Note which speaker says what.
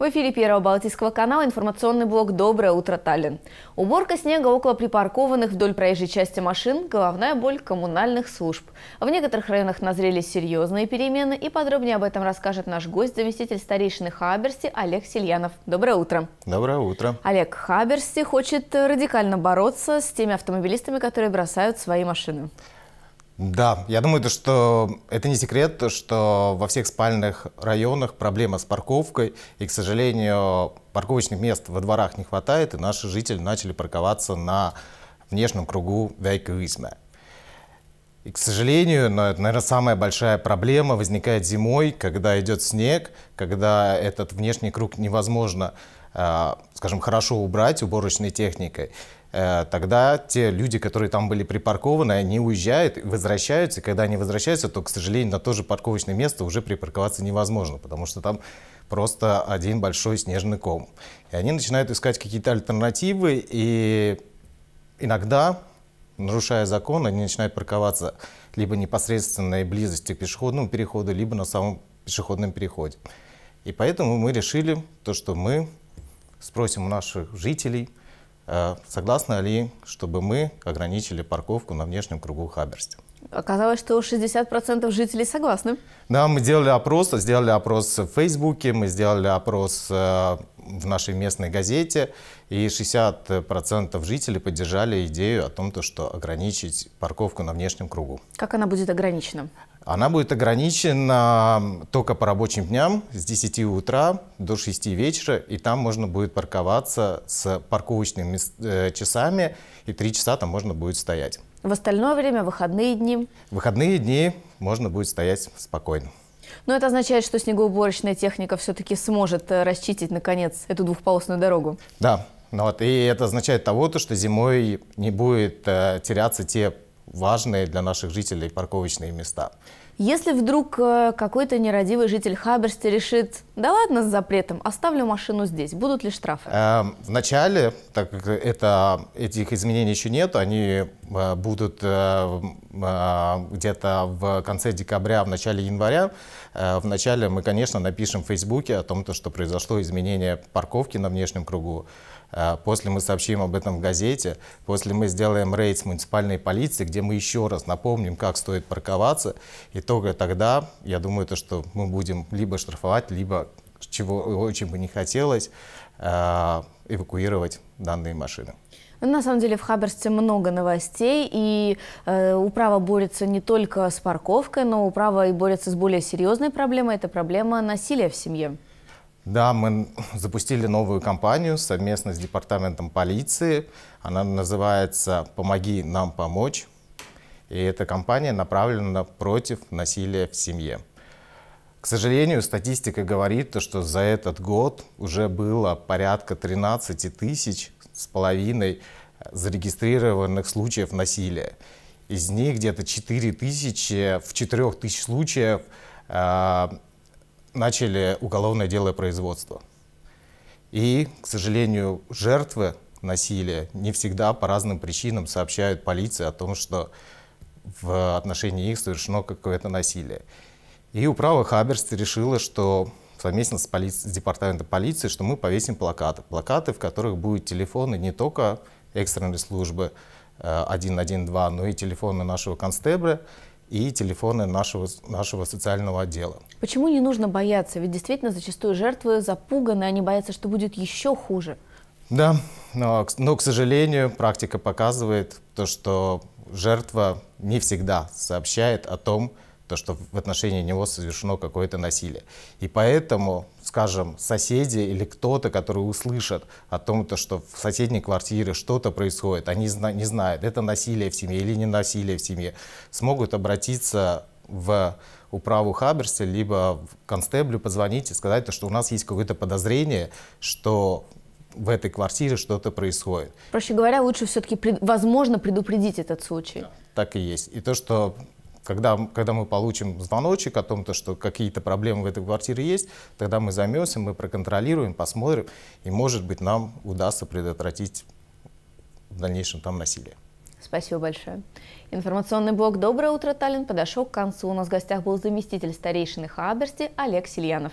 Speaker 1: В эфире Первого Балтийского канала информационный блок «Доброе утро, Таллин». Уборка снега около припаркованных вдоль проезжей части машин – головная боль коммунальных служб. В некоторых районах назрели серьезные перемены, и подробнее об этом расскажет наш гость, заместитель старейшины Хаберси Олег Сильянов. Доброе утро.
Speaker 2: Доброе утро.
Speaker 1: Олег, Хаберси хочет радикально бороться с теми автомобилистами, которые бросают свои машины.
Speaker 2: Да, я думаю, что это не секрет, что во всех спальных районах проблема с парковкой, и, к сожалению, парковочных мест во дворах не хватает, и наши жители начали парковаться на внешнем кругу Вяйковизма. И, к сожалению, но это, наверное, самая большая проблема возникает зимой, когда идет снег, когда этот внешний круг невозможно, а, скажем, хорошо убрать уборочной техникой. Э, тогда те люди, которые там были припаркованы, они уезжают, возвращаются, и когда они возвращаются, то, к сожалению, на то же парковочное место уже припарковаться невозможно, потому что там просто один большой снежный ком. И они начинают искать какие-то альтернативы, и иногда, нарушая закон, они начинают парковаться либо непосредственной близости к пешеходному переходу, либо на самом пешеходном переходе. И поэтому мы решили то, что мы спросим у наших жителей – Э, согласны ли, чтобы мы ограничили парковку на внешнем кругу Хаберсти?
Speaker 1: Оказалось, что 60% жителей согласны.
Speaker 2: Да, мы делали опрос, сделали опрос в Фейсбуке, мы сделали опрос э, в нашей местной газете, и 60% жителей поддержали идею о том, что ограничить парковку на внешнем кругу.
Speaker 1: Как она будет ограничена?
Speaker 2: она будет ограничена только по рабочим дням с 10 утра до 6 вечера, и там можно будет парковаться с парковочными э, часами, и 3 часа там можно будет стоять.
Speaker 1: В остальное время выходные дни?
Speaker 2: выходные дни можно будет стоять спокойно.
Speaker 1: Но это означает, что снегоуборочная техника все-таки сможет э, расчистить, наконец, эту двухполосную дорогу?
Speaker 2: Да. Ну вот, и это означает того, то, что зимой не будет э, теряться те важные для наших жителей парковочные места.
Speaker 1: Если вдруг э, какой-то нерадивый житель Хаберсти решит, да ладно с запретом, оставлю машину здесь, будут ли штрафы?
Speaker 2: Эм, вначале, так как это, этих изменений еще нет, они э, будут э, где-то в конце декабря, в начале января. вначале мы, конечно, напишем в Фейсбуке о том, что произошло изменение парковки на внешнем кругу. А, после мы сообщим об этом в газете, после мы сделаем рейд с муниципальной полицией, где мы еще раз напомним, как стоит парковаться. И только тогда, я думаю, то, что мы будем либо штрафовать, либо, чего очень бы не хотелось, а, эвакуировать данные машины.
Speaker 1: Ну, на самом деле в Хаберсте много новостей, и э, управа борется не только с парковкой, но управа и борется с более серьезной проблемой. Это проблема насилия в семье.
Speaker 2: Да, мы запустили новую кампанию совместно с департаментом полиции. Она называется «Помоги нам помочь». И эта кампания направлена против насилия в семье. К сожалению, статистика говорит, что за этот год уже было порядка 13 тысяч с половиной зарегистрированных случаев насилия. Из них где-то 4 тысячи, в 4 тысяч случаев а, начали уголовное дело и производство. И, к сожалению, жертвы насилия не всегда по разным причинам сообщают полиции о том, что в отношении их совершено какое-то насилие. И управа Хаберст решила, что совместно с, поли... с департаментом полиции, что мы повесим плакаты. Плакаты, в которых будут телефоны не только экстренной службы 112, э, но и телефоны нашего констебля и телефоны нашего, нашего социального отдела.
Speaker 1: Почему не нужно бояться? Ведь действительно зачастую жертвы запуганы, они боятся, что будет еще хуже.
Speaker 2: Да, но, но к сожалению, практика показывает то, что жертва не всегда сообщает о том, то, что в отношении него совершено какое-то насилие. И поэтому, скажем, соседи или кто-то, который услышит о том, то, что в соседней квартире что-то происходит, они не знают, это насилие в семье или не насилие в семье, смогут обратиться в управу Хаберса, либо в констеблю позвонить и сказать, то, что у нас есть какое-то подозрение, что в этой квартире что-то происходит.
Speaker 1: Проще говоря, лучше все-таки, возможно, предупредить этот случай. Да,
Speaker 2: так и есть. И то, что когда, когда мы получим звоночек о том, то, что какие-то проблемы в этой квартире есть, тогда мы займемся, мы проконтролируем, посмотрим, и, может быть, нам удастся предотвратить в дальнейшем там насилие.
Speaker 1: Спасибо большое. Информационный блок «Доброе утро, Таллин» подошел к концу. У нас в гостях был заместитель старейшины Хаберсти Олег Сильянов.